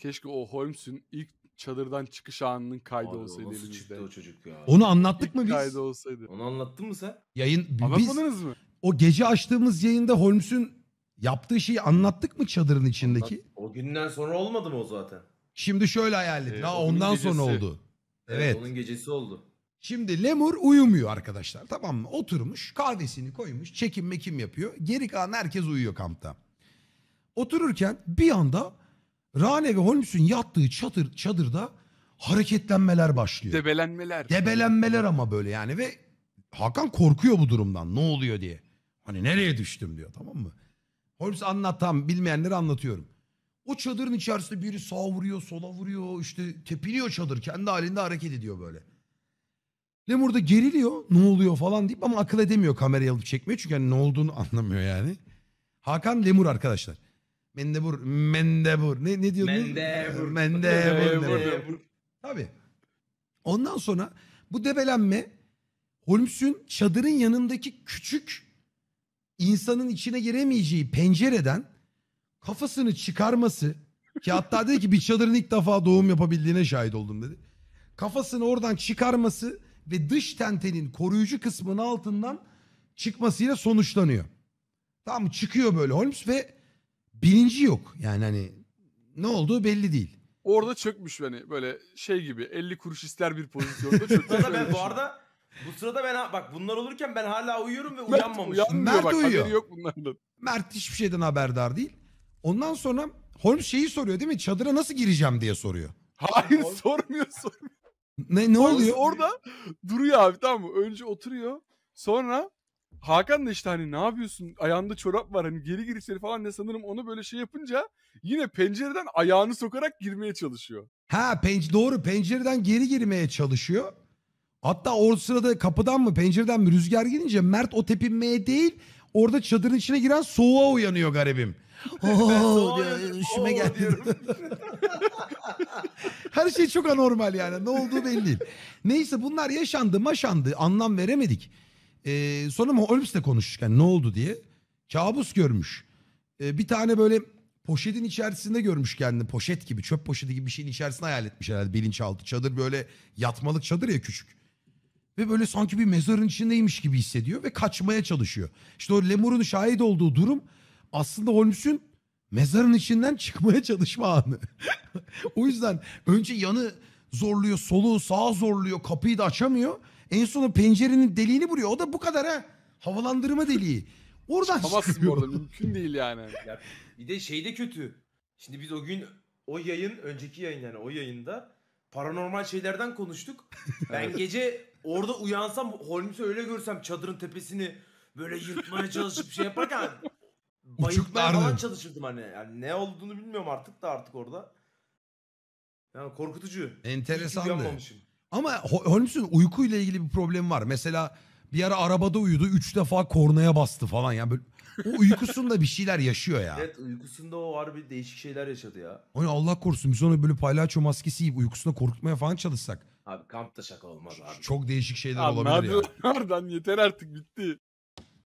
Keşke o Holmes'ün ilk çadırdan çıkış anının kaydı Abi, o olsaydı nasıl çıktı o çocuk ya? Onu anlattık mı biz? kaydı olsaydı. Onu anlattın mı sen? Yayın biz Anlatmadınız mı? o gece açtığımız yayında Holmes'ün yaptığı şeyi anlattık mı çadırın içindeki? O günden sonra olmadı mı o zaten? Şimdi şöyle hayal edin. Ee, Ha, ondan gecesi. sonra oldu. Evet. Onun gecesi oldu. Şimdi lemur uyumuyor arkadaşlar tamam mı? Oturmuş kahvesini koymuş çekim mekim yapıyor. Geri kalan herkes uyuyor kampta. Otururken bir anda Rane ve Holmes'un yattığı çadır, çadırda hareketlenmeler başlıyor. Debelenmeler. Debelenmeler ama böyle yani ve Hakan korkuyor bu durumdan ne oluyor diye. Hani nereye düştüm diyor tamam mı? Holmes anlat bilmeyenleri anlatıyorum. O çadırın içerisinde biri sağ vuruyor, sola vuruyor, işte tepiniyor çadır. Kendi halinde hareket ediyor böyle. Lemur da geriliyor, ne oluyor falan deyip ama akıl edemiyor kamerayı alıp çekmeye Çünkü hani ne olduğunu anlamıyor yani. Hakan Lemur arkadaşlar. Mendebur. Mendebur. Ne, ne diyordun? Mendebur. Mendebur. Mendebur. Tabii. Ondan sonra bu debelenme Holmes'un çadırın yanındaki küçük insanın içine giremeyeceği pencereden kafasını çıkarması ki hatta dedi ki bir çadırın ilk defa doğum yapabildiğine şahit oldum dedi. Kafasını oradan çıkarması ve dış tentenin koruyucu kısmının altından çıkmasıyla sonuçlanıyor. Tamam çıkıyor böyle Holmes ve bilinci yok. Yani hani ne olduğu belli değil. Orada çökmüş hani böyle şey gibi 50 kuruş ister bir pozisyonda çökmüş. Sırada ben bu arada bu sırada ben bak bunlar olurken ben hala uyuyorum ve uyanmamışım. Mert bak uyuyor. yok bunlardan. Mert hiçbir şeyden haberdar değil. Ondan sonra Holmes şeyi soruyor değil mi? Çadıra nasıl gireceğim diye soruyor. Hayır sormuyor sormuyor. Ne, ne oluyor? Orada duruyor abi tamam mı? Önce oturuyor sonra Hakan da işte hani ne yapıyorsun ayağında çorap var hani geri girişleri falan ne sanırım onu böyle şey yapınca yine pencereden ayağını sokarak girmeye çalışıyor. Ha penc doğru pencereden geri girmeye çalışıyor. Hatta o sırada kapıdan mı pencereden mi rüzgar girince Mert o tepinmeye değil orada çadırın içine giren soğuğa uyanıyor garibim. Oo, diyor, üşüme geldi. Her şey çok anormal yani ne olduğu belli değil. Neyse bunlar yaşandı maşandı anlam veremedik. E, sonra Holmes'le konuşurken ne oldu diye kabus görmüş. E, bir tane böyle poşetin içerisinde görmüş kendini. Poşet gibi, çöp poşeti gibi bir şeyin içerisinde hayal etmiş herhalde bilinçaltı. Çadır böyle yatmalık çadır ya küçük. Ve böyle sanki bir mezarın içindeymiş gibi hissediyor ve kaçmaya çalışıyor. İşte o Lemur'un şahit olduğu durum aslında Holmes'ün mezarın içinden çıkmaya çalışma anı. o yüzden önce yanı zorluyor, soluğu sağa zorluyor, kapıyı da açamıyor. En sonu pencerenin deliğini vuruyor. O da bu kadar ha. Havalandırma deliği. Oradan Yapamazsın bu arada mümkün değil yani. Ya bir de şey de kötü. Şimdi biz o gün o yayın önceki yayın yani o yayında paranormal şeylerden konuştuk. Ben gece orada uyansam Holmes'u öyle görsem çadırın tepesini böyle yırtmaya çalışıp şey yaparken bayıltmaya falan çalışırdım hani. Yani ne olduğunu bilmiyorum artık da artık orada. Yani korkutucu. Enteresandı. Ama Holmes'un uykuyla ilgili bir problem var. Mesela bir ara arabada uyudu. Üç defa kornaya bastı falan. Yani böyle o uykusunda bir şeyler yaşıyor ya. Evet uykusunda o harbi değişik şeyler yaşadı ya. O ne Allah korusun biz ona böyle palyaço maskesi yiyip uykusunda korkutmaya falan çalışsak. Abi kampta şaka olmaz abi. Çok değişik şeyler Abi olabilir ya. yapıyorsun? Harbiden yeter artık bitti.